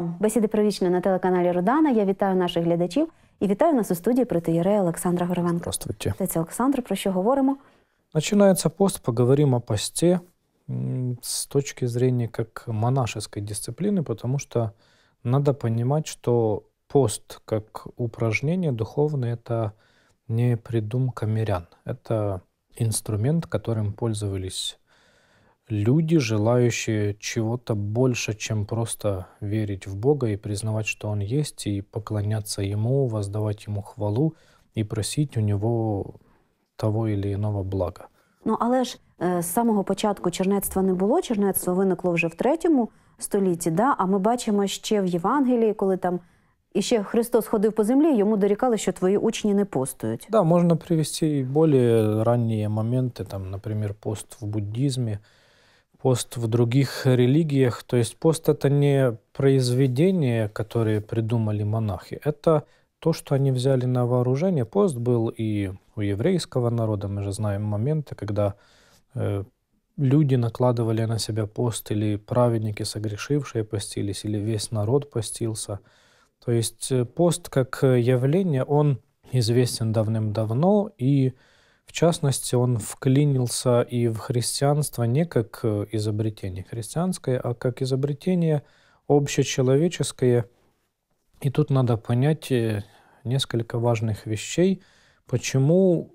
вам бесіди про вічне на телеканалі Родана. Я вітаю наших глядачів і вітаю нас у студії протиєрея Олександра Горовенка. Здравствуйте. Це Олександр, про що говоримо? Начинается пост, поговорим о посте с точки зрения как монашеской дисциплины, потому что надо понимать, что пост как упражнение духовное – это не придумка мирян. Это инструмент, которым пользовались люди, желающие чего-то больше, чем просто верить в Бога и признавать, что Он есть, и поклоняться Ему, воздавать Ему хвалу и просить у Него того или иного блага. Ну але ж е, з самого початку чернецтва не було. Чернецтво виникло вже в третьому столітті. Да? А ми бачимо ще в Євангелії, коли там іще Христос ходив по землі, йому дорікали, що твої учні не постують. Да, можна привести і більш ранні моменти, там, наприклад, пост в буддізмі. пост в других религиях. То есть пост это не произведение, которые придумали монахи, это то, что они взяли на вооружение. Пост был и у еврейского народа, мы же знаем моменты, когда э, люди накладывали на себя пост, или праведники согрешившие постились, или весь народ постился. То есть э, пост как э, явление, он известен давным-давно, и в частности, он вклинился и в христианство не как э, изобретение христианское, а как изобретение общечеловеческое. И тут надо понять э, несколько важных вещей, почему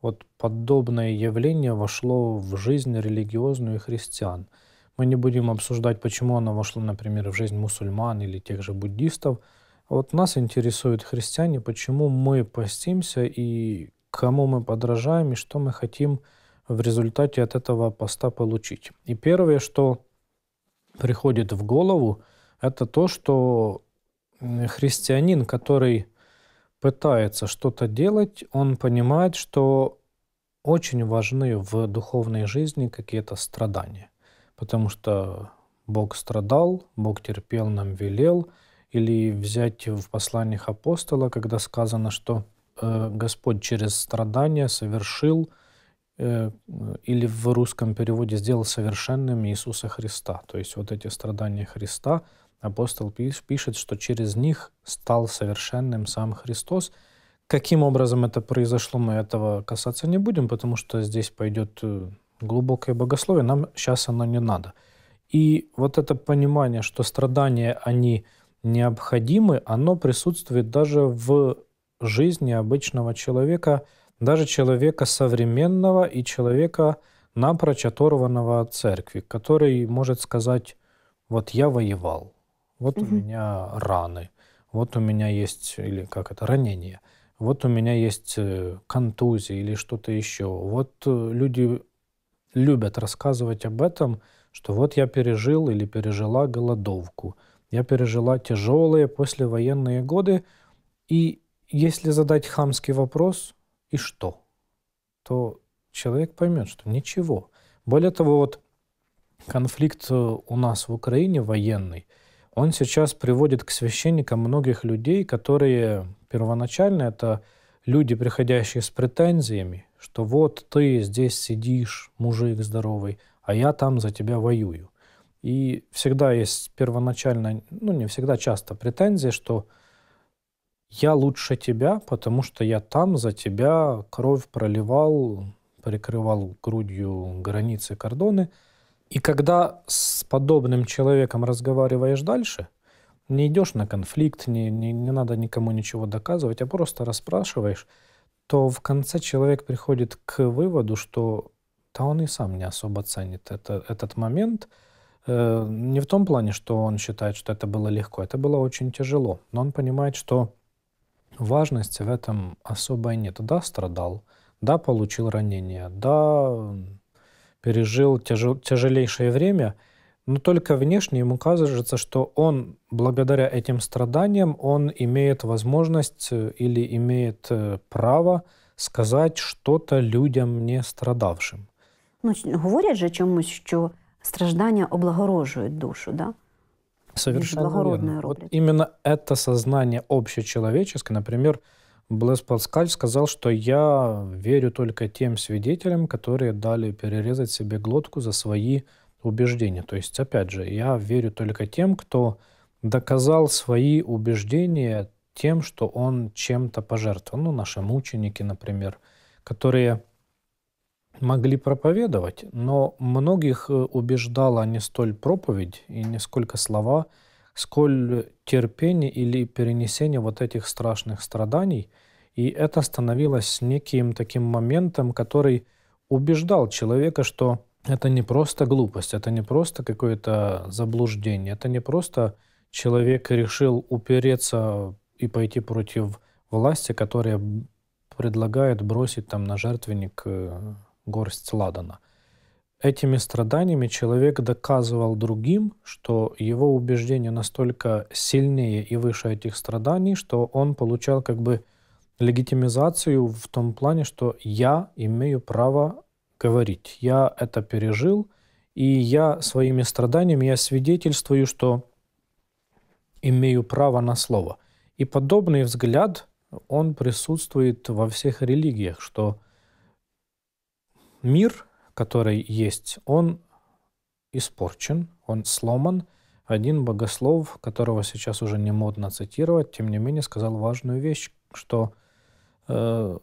вот подобное явление вошло в жизнь религиозную христиан. Мы не будем обсуждать, почему оно вошло, например, в жизнь мусульман или тех же буддистов. вот нас интересуют христиане, почему мы постимся и кому мы подражаем и что мы хотим в результате от этого поста получить. И первое, что приходит в голову, это то, что христианин, который пытается что-то делать, он понимает, что очень важны в духовной жизни какие-то страдания. Потому что Бог страдал, Бог терпел, нам велел. Или взять в посланиях апостола, когда сказано, что Э, Господь через страдания совершил э, или в русском переводе сделал совершенным Иисуса Христа. То есть вот эти страдания Христа, апостол пишет, что через них стал совершенным сам Христос. Каким образом это произошло, мы этого касаться не будем, потому что здесь пойдет э, глубокое богословие, нам сейчас оно не надо. И вот это понимание, что страдания, они необходимы, оно присутствует даже в жизни обычного человека, даже человека современного и человека, напрочь оторванного от церкви, который может сказать, вот я воевал, вот угу. у меня раны, вот у меня есть, или как это, ранение, вот у меня есть э, контузия или что-то еще. Вот э, люди любят рассказывать об этом, что вот я пережил или пережила голодовку, я пережила тяжелые послевоенные годы, и если задать хамский вопрос «и что?», то человек поймет, что ничего. Более того, вот конфликт э, у нас в Украине военный, он сейчас приводит к священникам многих людей, которые первоначально это люди, приходящие с претензиями, что вот ты здесь сидишь, мужик здоровый, а я там за тебя воюю. И всегда есть первоначально, ну не всегда, часто претензии, что я лучше тебя, потому что я там за тебя кровь проливал, прикрывал грудью границы кордоны. И когда с подобным человеком разговариваешь дальше, не идешь на конфликт, не, не, не надо никому ничего доказывать, а просто расспрашиваешь, то в конце человек приходит к выводу, что да он и сам не особо ценит это, этот момент. Э, не в том плане, что он считает, что это было легко, это было очень тяжело. Но он понимает, что важности в этом особой нет. Да, страдал, да, получил ранение, да, пережил тяжел, тяжелейшее время, но только внешне ему кажется, что он, благодаря этим страданиям, он имеет возможность э, или имеет э, право сказать что-то людям не страдавшим. Ну, говорят же чомусь, что страждання облагороживают душу, да? Совершенно верно. Вот именно это сознание общечеловеческое, например, Блэс Паскаль сказал, что я верю только тем свидетелям, которые дали перерезать себе глотку за свои убеждения. То есть, опять же, я верю только тем, кто доказал свои убеждения тем, что он чем-то пожертвовал. Ну, наши мученики, например, которые могли проповедовать, но многих э, убеждала не столь проповедь и не сколько слова, сколь терпение или перенесение вот этих страшных страданий. И это становилось неким таким моментом, который убеждал человека, что это не просто глупость, это не просто какое-то заблуждение, это не просто человек решил упереться и пойти против власти, которая предлагает бросить там на жертвенник э, горсть ладана. Этими страданиями человек доказывал другим, что его убеждение настолько сильнее и выше этих страданий, что он получал как бы легитимизацию в том плане, что я имею право говорить, я это пережил, и я своими страданиями, я свидетельствую, что имею право на слово. И подобный взгляд, он присутствует во всех религиях, что мир, который есть, он испорчен, он сломан. Один богослов, которого сейчас уже не модно цитировать, тем не менее сказал важную вещь, что э,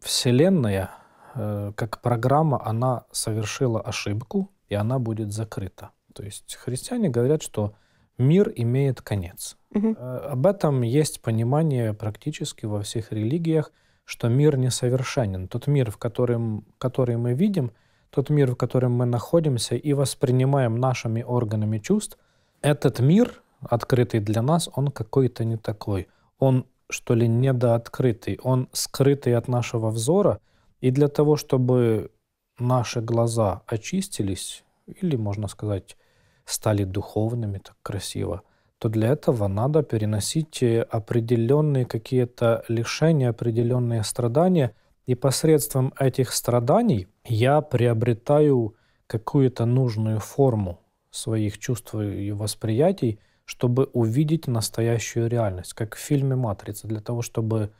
Вселенная, э, как программа, она совершила ошибку, и она будет закрыта. То есть христиане говорят, что мир имеет конец. Угу. Э, об этом есть понимание практически во всех религиях – что мир несовершенен. Тот мир, в котором, который мы видим, тот мир, в котором мы находимся и воспринимаем нашими органами чувств, этот мир, открытый для нас, он какой-то не такой. Он, что ли, недооткрытый, он скрытый от нашего взора. И для того, чтобы наши глаза очистились, или, можно сказать, стали духовными так красиво, то для этого надо переносить э, определенные какие-то лишения, определенные страдания. И посредством этих страданий я приобретаю какую-то нужную форму своих чувств и восприятий, чтобы увидеть настоящую реальность, как в фильме «Матрица». Для того, чтобы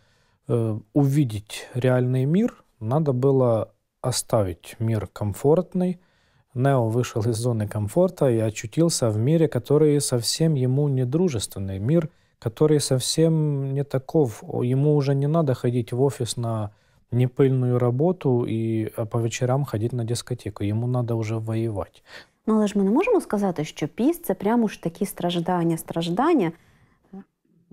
э, увидеть реальный мир, надо было оставить мир комфортный, Нео вышел из зоны комфорта и очутился в мире, который совсем ему не дружественный, мир, который совсем не таков. Ему уже не надо ходить в офис на непыльную работу и а, по вечерам ходить на дискотеку. Ему надо уже воевать. Ну, але ж ми не можемо сказати, що піс це прямо ж такі страждання, страждання,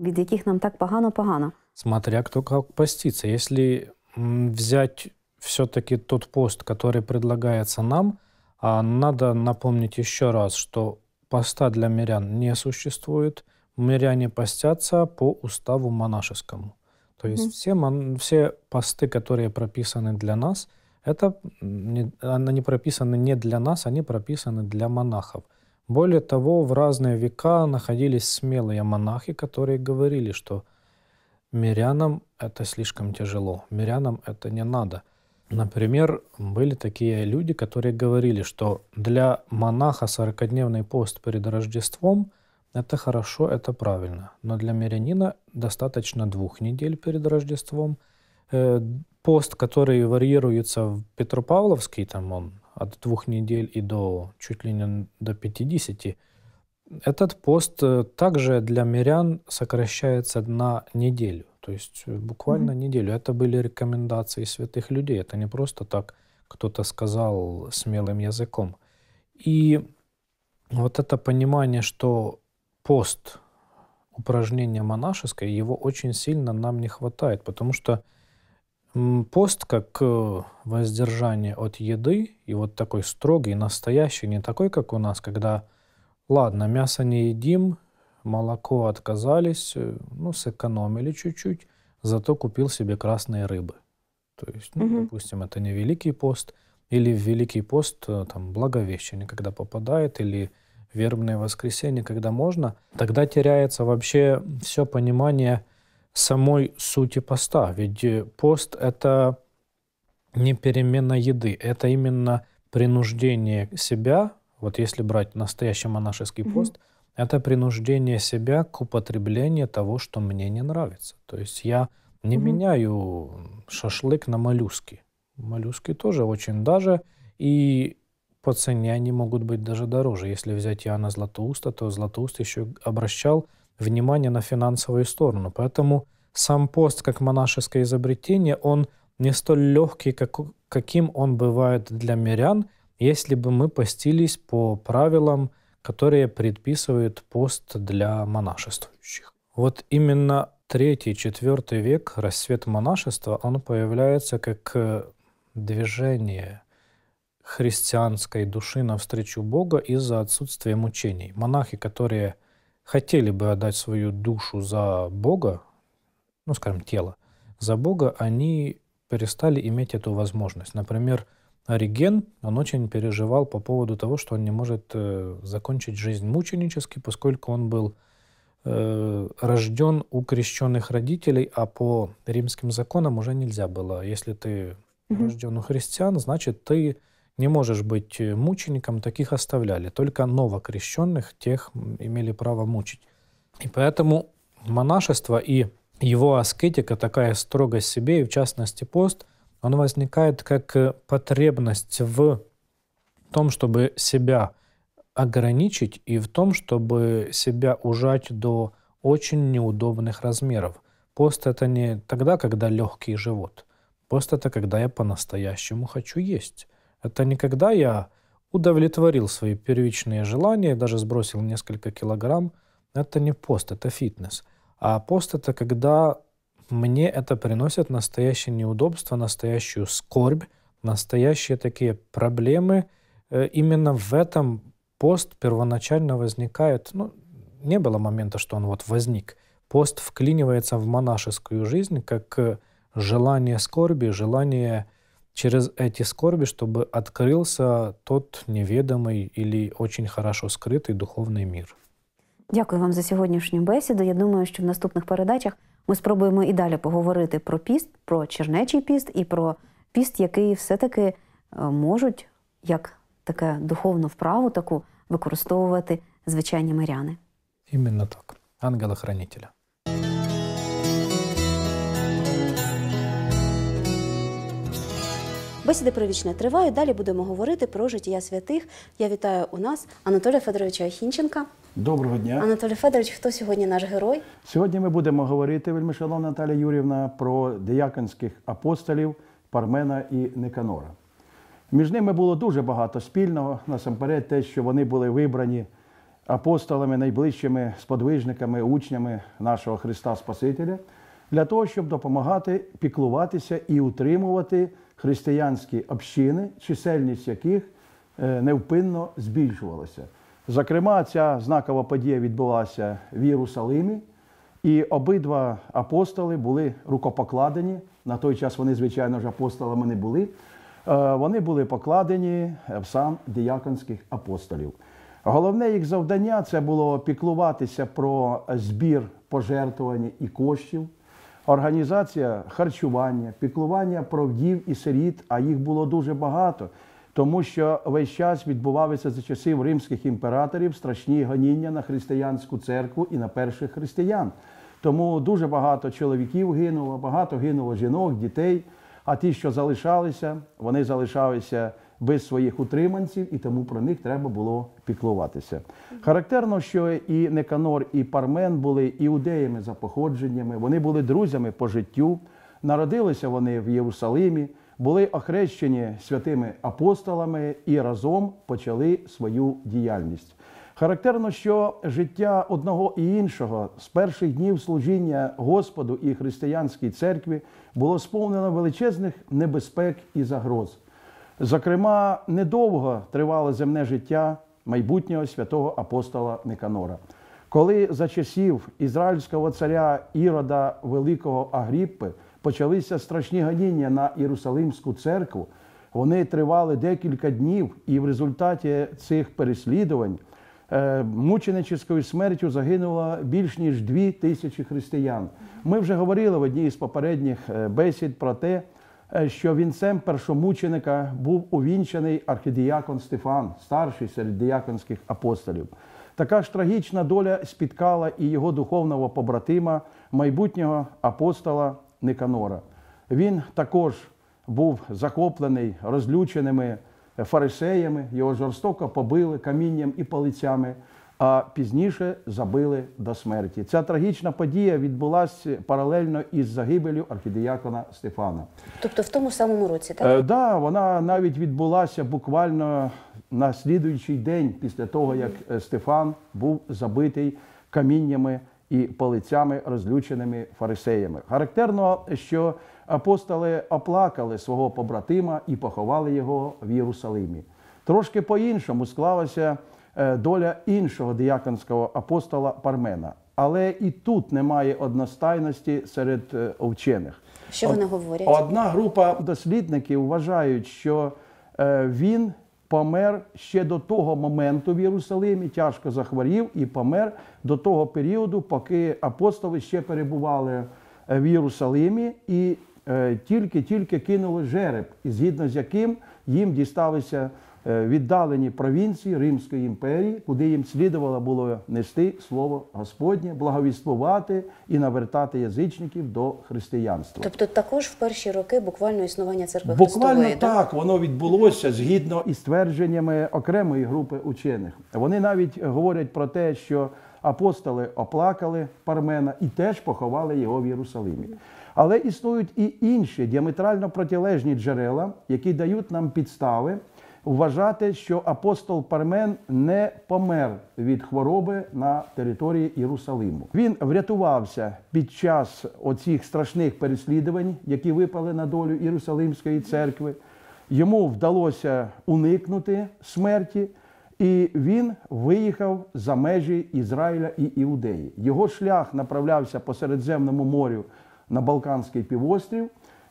від яких нам так погано-погано. Смотря кто как постится. Если взять все-таки тот пост, который предлагается нам, а Надо напомнить еще раз, что поста для мирян не существует. Миряне постятся по уставу монашескому. То есть mm. все, мон, все посты, которые прописаны для нас, это не, они прописаны не для нас, они прописаны для монахов. Более того, в разные века находились смелые монахи, которые говорили, что мирянам это слишком тяжело, мирянам это не надо – Например, были такие люди, которые говорили, что для монаха 40-дневный пост перед Рождеством – это хорошо, это правильно. Но для мирянина достаточно двух недель перед Рождеством. Э, пост, который варьируется в Петропавловский, там он от двух недель и до чуть ли не до 50, этот пост э, также для мирян сокращается на неделю, то есть э, буквально mm-hmm. неделю. Это были рекомендации святых людей, это не просто так кто-то сказал смелым языком. И вот это понимание, что пост упражнение монашеское, его очень сильно нам не хватает, потому что пост как э, воздержание от еды, и вот такой строгий, настоящий, не такой, как у нас, когда Ладно, мясо не едим, молоко отказались, э, ну, сэкономили чуть-чуть, зато купил себе красные рыбы. То есть, ну, угу. допустим, это не Великий пост, или в Великий пост, э, там, Благовещение, когда попадает, или вербное воскресенье, когда можно, тогда теряется вообще все понимание самой сути поста. Ведь э, пост – это не перемена еды, это именно принуждение себя вот если брать настоящий монашеский mm-hmm. пост, это принуждение себя к употреблению того, что мне не нравится. То есть я не mm-hmm. меняю шашлык на моллюски. Моллюски тоже очень даже, и по цене они могут быть даже дороже. Если взять Иоанна Златоуста, то Златоуст еще обращал внимание на финансовую сторону. Поэтому сам пост как монашеское изобретение, он не столь легкий, как, каким он бывает для мирян – если бы мы постились по правилам, которые предписывает пост для монашествующих. Вот именно третий-четвертый век расцвет монашества, он появляется как э, движение христианской души навстречу Бога из-за отсутствия мучений. Монахи, которые хотели бы отдать свою душу за Бога, ну, скажем, тело, за Бога, они перестали иметь эту возможность. Например, Ориген, он очень переживал по поводу того, что он не может э, закончить жизнь мученически, поскольку он был э, рожден у крещенных родителей, а по римским законам уже нельзя было. Если ты угу. рожден у христиан, значит, ты не можешь быть э, мучеником, таких оставляли. Только новокрещенных тех имели право мучить. И поэтому монашество и его аскетика, такая строгость себе, и в частности пост – он возникает как э, потребность в том, чтобы себя ограничить и в том, чтобы себя ужать до очень неудобных размеров. Пост — это не тогда, когда легкий живот. Пост — это когда я по-настоящему хочу есть. Это не когда я удовлетворил свои первичные желания, даже сбросил несколько килограмм. Это не пост, это фитнес. А пост — это когда мне это приносит настоящее неудобство, настоящую скорбь, настоящие такие проблемы. Э, именно в этом пост первоначально возникает, ну, не было момента, что он вот возник. Пост вклинивается в монашескую жизнь как э, желание скорби, желание через эти скорби, чтобы открылся тот неведомый или очень хорошо скрытый духовный мир. Дякую вам за сегодняшнюю беседу. Я думаю, что в наступних передачах Ми спробуємо і далі поговорити про піст, про чернечий піст і про піст, який все-таки е, можуть як таке духовну вправу таку використовувати звичайні миряни. Іменно так, ангела-хранителя. Бесіди про вічне тривають. Далі будемо говорити про життя святих. Я вітаю у нас Анатолія Федоровича Хінченка. Доброго дня, Анатолій Федорович. Хто сьогодні наш герой? Сьогодні ми будемо говорити, вельмишановна Наталія Юрівна, про деяконських апостолів Пармена і Никанора. Між ними було дуже багато спільного. Насамперед, те, що вони були вибрані апостолами, найближчими сподвижниками, учнями нашого Христа Спасителя, для того, щоб допомагати піклуватися і утримувати християнські общини, чисельність яких е, невпинно збільшувалася. Зокрема, ця знакова подія відбулася в Єрусалимі, і обидва апостоли були рукопокладені. На той час вони, звичайно ж, апостолами не були. Е, вони були покладені в сан діяконських апостолів. Головне їх завдання це було піклуватися про збір пожертвувань і коштів, організація харчування, піклування про вдів і сиріт, а їх було дуже багато тому що весь час відбувалися за часів римських імператорів страшні гоніння на християнську церкву і на перших християн. Тому дуже багато чоловіків гинуло, багато гинуло жінок, дітей. А ті, що залишалися, вони залишалися без своїх утриманців, і тому про них треба було піклуватися. Характерно, що і Неканор, і Пармен були іудеями за походженнями, вони були друзями по життю. Народилися вони в Єрусалимі були охрещені святими апостолами і разом почали свою діяльність. Характерно, що життя одного і іншого з перших днів служіння Господу і християнській церкві було сповнено величезних небезпек і загроз. Зокрема, недовго тривало земне життя майбутнього святого апостола Никанора. Коли за часів ізраїльського царя Ірода Великого Агріппи почалися страшні ганіння на Єрусалимську церкву. Вони тривали декілька днів, і в результаті цих переслідувань е, мученическою смертю загинуло більш ніж дві тисячі християн. Ми вже говорили в одній з попередніх е, бесід про те, е, що вінцем першомученика був увінчений архідіякон Стефан, старший серед діяконських апостолів. Така ж трагічна доля спіткала і його духовного побратима, майбутнього апостола Никанора. Він також був захоплений розлюченими фарисеями, його жорстоко побили камінням і палицями, а пізніше забили до смерті. Ця трагічна подія відбулася паралельно із загибелю архідіякона Стефана. Тобто в тому самому році, так? Так, е, да, вона навіть відбулася буквально на слідуючий день після того, як е, Стефан був забитий каміннями і палицями розлюченими фарисеями. Характерно, що апостоли оплакали свого побратима і поховали його в Єрусалимі. Трошки по-іншому склалася е, доля іншого діяконського апостола Пармена. Але і тут немає одностайності серед е, вчених. Що вони говорять? Одна група дослідників вважають, що е, він помер ще до того моменту в Єрусалимі, тяжко захворів і помер до того періоду, поки апостоли ще перебували е, в Єрусалимі і е, тільки-тільки кинули жереб, згідно з яким їм дісталися. Е, віддалені провінції Римської імперії, куди їм слідувало було нести слово Господнє, благовіствувати і навертати язичників до християнства. Тобто, також в перші роки буквально існування церкви буквально Христової, так воно відбулося згідно із твердженнями окремої групи учених. Вони навіть говорять про те, що апостоли оплакали Пармена і теж поховали його в Єрусалимі. Але існують і інші діаметрально протилежні джерела, які дають нам підстави вважати, що апостол Пармен не помер від хвороби на території Єрусалиму. Він врятувався під час оцих страшних переслідувань, які випали на долю Єрусалимської церкви. Йому вдалося уникнути смерті, і він виїхав за межі Ізраїля і Іудеї. Його шлях направлявся по Середземному морю на Балканський півострів.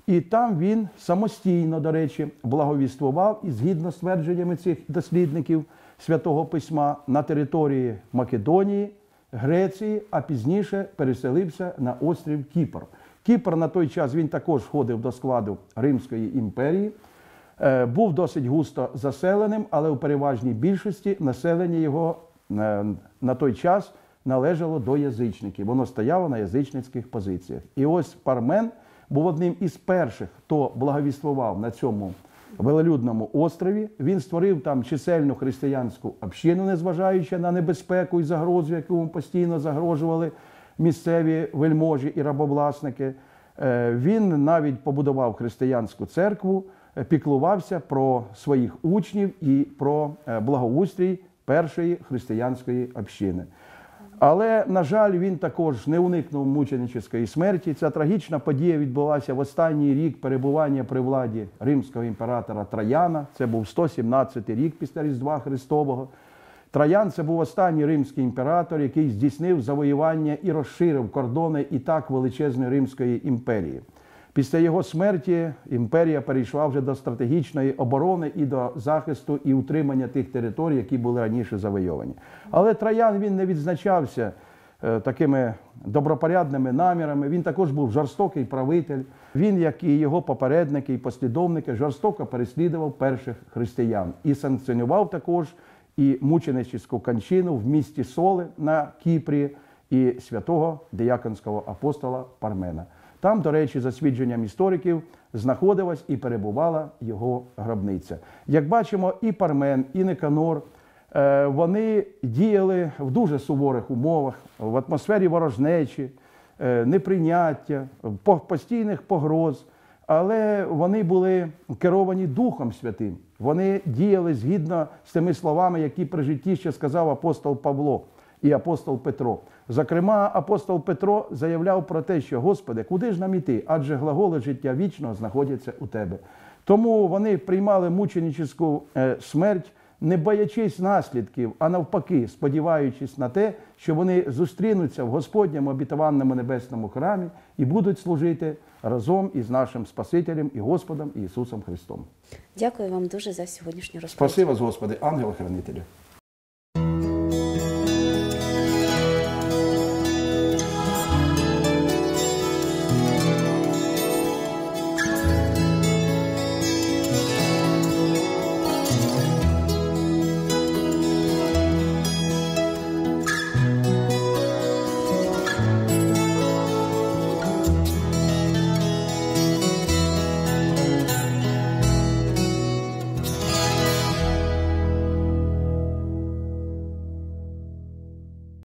І там він самостійно, до речі, благовіствував і згідно з твердженнями цих дослідників святого письма на території Македонії, Греції, а пізніше переселився на острів Кіпр. Кіпр на той час він також входив до складу Римської імперії, е, був досить густо заселеним, але у переважній більшості населення його е, на той час належало до язичників. Воно стояло на язичницьких позиціях. І ось пармен був одним із перших, хто благовіствував на цьому велолюдному острові. Він створив там чисельну християнську общину, незважаючи на небезпеку і загрозу, яку постійно загрожували місцеві вельможі і рабовласники. Е, він навіть побудував християнську церкву, е, піклувався про своїх учнів і про е, благоустрій першої християнської общини. Але, на жаль, він також не уникнув мученичеської смерті. Ця трагічна подія відбулася в останній рік перебування при владі римського імператора Траяна. Це був 117 рік після Різдва Христового. Траян це був останній римський імператор, який здійснив завоювання і розширив кордони і так величезної Римської імперії. Після його смерті імперія перейшла вже до стратегічної оборони і до захисту і утримання тих територій, які були раніше завойовані. Але Троян він не відзначався е, такими добропорядними намірами. Він також був жорстокий правитель. Він, як і його попередники і послідовники, жорстоко переслідував перших християн і санкціонував також і мученичівську кончину в місті Соли на Кіпрі і святого Деяконського апостола Пармена. Там, до речі, за свідченням істориків знаходилась і перебувала його гробниця. Як бачимо, і Пармен, і Неканор е, вони діяли в дуже суворих умовах, в атмосфері ворожнечі, е, неприйняття, постійних погроз. Але вони були керовані Духом Святим. Вони діяли згідно з тими словами, які при житті ще сказав апостол Павло і апостол Петро. Зокрема, апостол Петро заявляв про те, що Господи, куди ж нам іти? Адже глаголи життя вічного знаходяться у Тебе. Тому вони приймали мученическу е, смерть, не боячись наслідків, а навпаки, сподіваючись на те, що вони зустрінуться в Господньому обітованому небесному храмі і будуть служити разом із нашим Спасителем і Господом Ісусом Христом. Дякую вам дуже за сьогоднішню розповідь. Спасибо, Господи, ангела хранителю